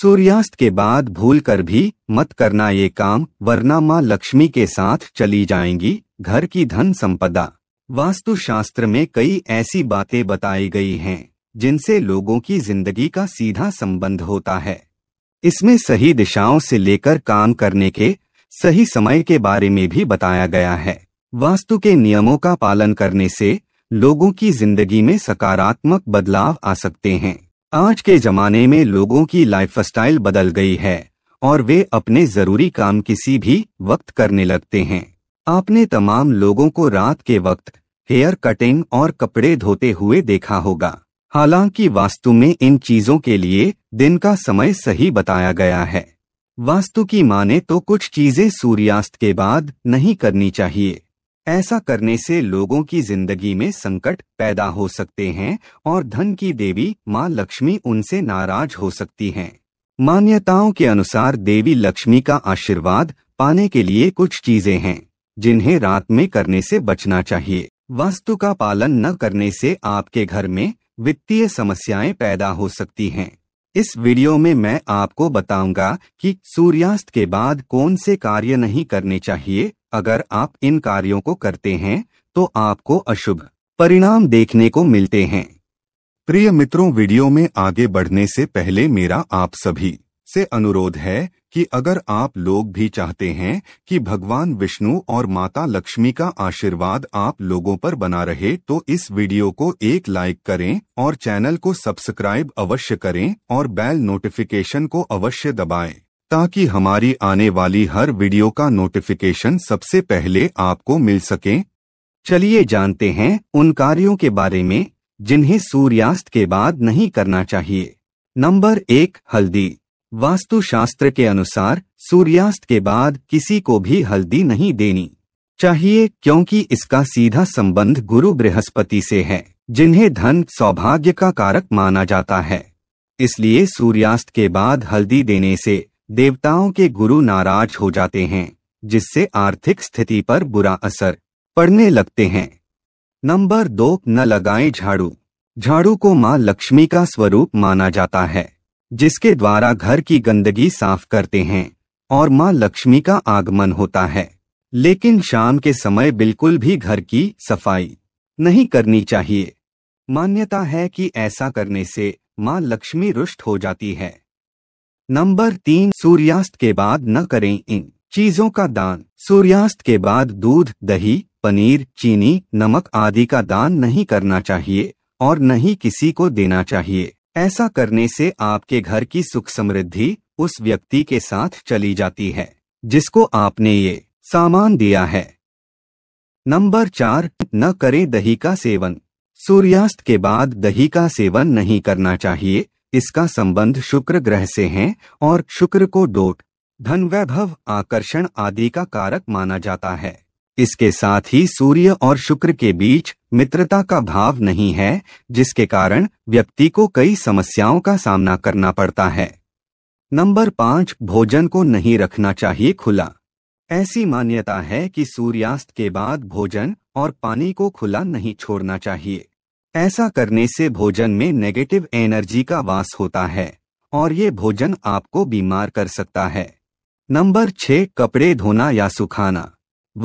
सूर्यास्त के बाद भूल कर भी मत करना ये काम वरना माँ लक्ष्मी के साथ चली जाएंगी घर की धन संपदा शास्त्र में कई ऐसी बातें बताई गई हैं जिनसे लोगों की जिंदगी का सीधा संबंध होता है इसमें सही दिशाओं से लेकर काम करने के सही समय के बारे में भी बताया गया है वास्तु के नियमों का पालन करने से लोगों की जिंदगी में सकारात्मक बदलाव आ सकते हैं आज के जमाने में लोगों की लाइफस्टाइल बदल गई है और वे अपने जरूरी काम किसी भी वक्त करने लगते हैं आपने तमाम लोगों को रात के वक्त हेयर कटिंग और कपड़े धोते हुए देखा होगा हालांकि वास्तु में इन चीजों के लिए दिन का समय सही बताया गया है वास्तु की माने तो कुछ चीजें सूर्यास्त के बाद नहीं करनी चाहिए ऐसा करने से लोगों की जिंदगी में संकट पैदा हो सकते हैं और धन की देवी माँ लक्ष्मी उनसे नाराज हो सकती हैं। मान्यताओं के अनुसार देवी लक्ष्मी का आशीर्वाद पाने के लिए कुछ चीजें हैं जिन्हें रात में करने से बचना चाहिए वास्तु का पालन न करने से आपके घर में वित्तीय समस्याएं पैदा हो सकती हैं इस वीडियो में मैं आपको बताऊंगा कि सूर्यास्त के बाद कौन से कार्य नहीं करने चाहिए अगर आप इन कार्यों को करते हैं तो आपको अशुभ परिणाम देखने को मिलते हैं प्रिय मित्रों वीडियो में आगे बढ़ने से पहले मेरा आप सभी से अनुरोध है कि अगर आप लोग भी चाहते हैं कि भगवान विष्णु और माता लक्ष्मी का आशीर्वाद आप लोगों पर बना रहे तो इस वीडियो को एक लाइक करें और चैनल को सब्सक्राइब अवश्य करें और बेल नोटिफिकेशन को अवश्य दबाएं। ताकि हमारी आने वाली हर वीडियो का नोटिफिकेशन सबसे पहले आपको मिल सके चलिए जानते हैं उन कार्यों के बारे में जिन्हें सूर्यास्त के बाद नहीं करना चाहिए नंबर एक हल्दी वास्तुशास्त्र के अनुसार सूर्यास्त के बाद किसी को भी हल्दी नहीं देनी चाहिए क्योंकि इसका सीधा संबंध गुरु बृहस्पति से है जिन्हें धन सौभाग्य का कारक माना जाता है इसलिए सूर्यास्त के बाद हल्दी देने से देवताओं के गुरु नाराज हो जाते हैं जिससे आर्थिक स्थिति पर बुरा असर पड़ने लगते हैं नंबर दो न लगाएं झाड़ू झाड़ू को माँ लक्ष्मी का स्वरूप माना जाता है जिसके द्वारा घर की गंदगी साफ करते हैं और माँ लक्ष्मी का आगमन होता है लेकिन शाम के समय बिल्कुल भी घर की सफाई नहीं करनी चाहिए मान्यता है कि ऐसा करने से माँ लक्ष्मी रुष्ट हो जाती है नंबर तीन सूर्यास्त के बाद न करें इन चीजों का दान सूर्यास्त के बाद दूध दही पनीर चीनी नमक आदि का दान नहीं करना चाहिए और न ही किसी को देना चाहिए ऐसा करने से आपके घर की सुख समृद्धि उस व्यक्ति के साथ चली जाती है जिसको आपने ये सामान दिया है नंबर चार न करें दही का सेवन सूर्यास्त के बाद दही का सेवन नहीं करना चाहिए इसका संबंध शुक्र ग्रह से है और शुक्र को डोट धन वैभव आकर्षण आदि का कारक माना जाता है इसके साथ ही सूर्य और शुक्र के बीच मित्रता का भाव नहीं है जिसके कारण व्यक्ति को कई समस्याओं का सामना करना पड़ता है नंबर पांच भोजन को नहीं रखना चाहिए खुला ऐसी मान्यता है कि सूर्यास्त के बाद भोजन और पानी को खुला नहीं छोड़ना चाहिए ऐसा करने से भोजन में नेगेटिव एनर्जी का वास होता है और ये भोजन आपको बीमार कर सकता है नंबर छह कपड़े धोना या सुखाना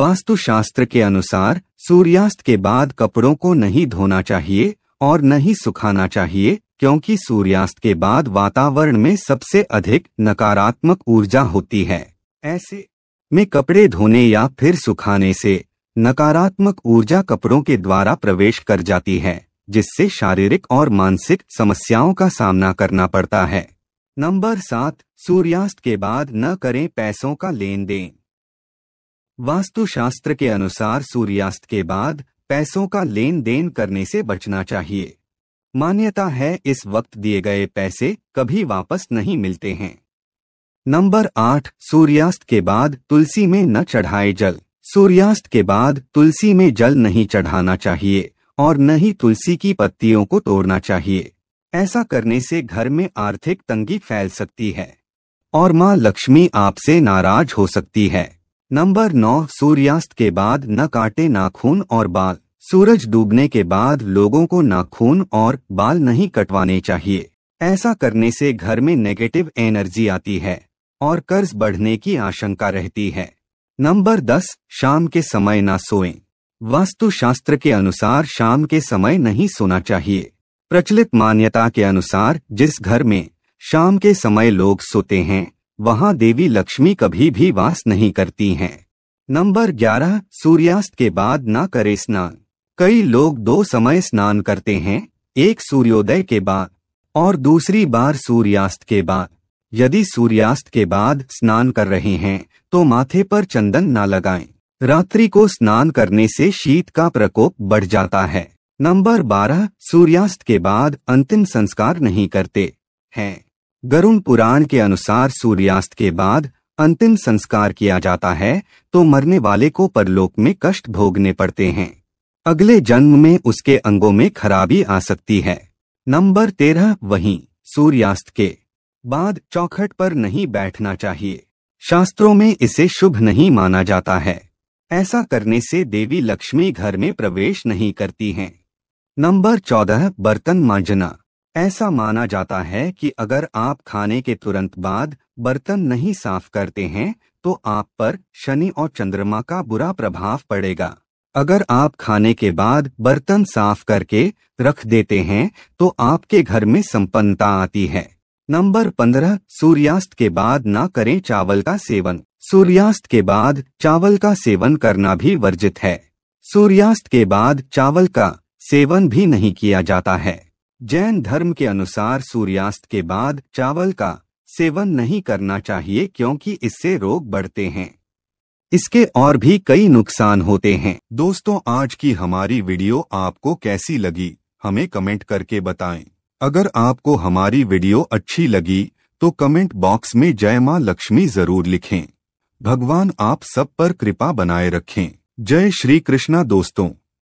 वास्तुशास्त्र के अनुसार सूर्यास्त के बाद कपड़ों को नहीं धोना चाहिए और न ही सुखाना चाहिए क्योंकि सूर्यास्त के बाद वातावरण में सबसे अधिक नकारात्मक ऊर्जा होती है ऐसे में कपड़े धोने या फिर सुखाने से नकारात्मक ऊर्जा कपड़ों के द्वारा प्रवेश कर जाती है जिससे शारीरिक और मानसिक समस्याओं का सामना करना पड़ता है नंबर सात सूर्यास्त के बाद न करें पैसों का लेन देन वास्तुशास्त्र के अनुसार सूर्यास्त के बाद पैसों का लेन देन करने से बचना चाहिए मान्यता है इस वक्त दिए गए पैसे कभी वापस नहीं मिलते हैं नंबर आठ सूर्यास्त के बाद तुलसी में न चढ़ाए जल सूर्यास्त के बाद तुलसी में जल नहीं चढ़ाना चाहिए और न ही तुलसी की पत्तियों को तोड़ना चाहिए ऐसा करने से घर में आर्थिक तंगी फैल सकती है और माँ लक्ष्मी आपसे नाराज हो सकती है नंबर नौ सूर्यास्त के बाद न काटे नाखून और बाल सूरज डूबने के बाद लोगों को नाखून और बाल नहीं कटवाने चाहिए ऐसा करने से घर में नेगेटिव एनर्जी आती है और कर्ज बढ़ने की आशंका रहती है नंबर दस शाम के समय ना सोएं। वास्तुशास्त्र के अनुसार शाम के समय नहीं सोना चाहिए प्रचलित मान्यता के अनुसार जिस घर में शाम के समय लोग सोते हैं वहां देवी लक्ष्मी कभी भी वास नहीं करती हैं। नंबर 11 सूर्यास्त के बाद ना करे स्नान कई लोग दो समय स्नान करते हैं एक सूर्योदय के बाद और दूसरी बार सूर्यास्त के बाद यदि सूर्यास्त के बाद स्नान कर रहे हैं तो माथे पर चंदन ना लगाएं। रात्रि को स्नान करने से शीत का प्रकोप बढ़ जाता है नंबर बारह सूर्यास्त के बाद अंतिम संस्कार नहीं करते हैं गरुण पुराण के अनुसार सूर्यास्त के बाद अंतिम संस्कार किया जाता है तो मरने वाले को परलोक में कष्ट भोगने पड़ते हैं अगले जन्म में उसके अंगों में खराबी आ सकती है नंबर तेरह वही सूर्यास्त के बाद चौखट पर नहीं बैठना चाहिए शास्त्रों में इसे शुभ नहीं माना जाता है ऐसा करने से देवी लक्ष्मी घर में प्रवेश नहीं करती हैं नंबर चौदह बर्तन मांजना ऐसा माना जाता है कि अगर आप खाने के तुरंत बाद बर्तन नहीं साफ करते हैं तो आप पर शनि और चंद्रमा का बुरा प्रभाव पड़ेगा अगर आप खाने के बाद बर्तन साफ करके रख देते हैं तो आपके घर में संपन्नता आती है नंबर पंद्रह सूर्यास्त के बाद ना करें चावल का सेवन सूर्यास्त के बाद चावल का सेवन करना भी वर्जित है सूर्यास्त के बाद चावल का सेवन भी नहीं किया जाता है जैन धर्म के अनुसार सूर्यास्त के बाद चावल का सेवन नहीं करना चाहिए क्योंकि इससे रोग बढ़ते हैं इसके और भी कई नुकसान होते हैं दोस्तों आज की हमारी वीडियो आपको कैसी लगी हमें कमेंट करके बताएं। अगर आपको हमारी वीडियो अच्छी लगी तो कमेंट बॉक्स में जय माँ लक्ष्मी जरूर लिखें भगवान आप सब पर कृपा बनाए रखें जय श्री कृष्णा दोस्तों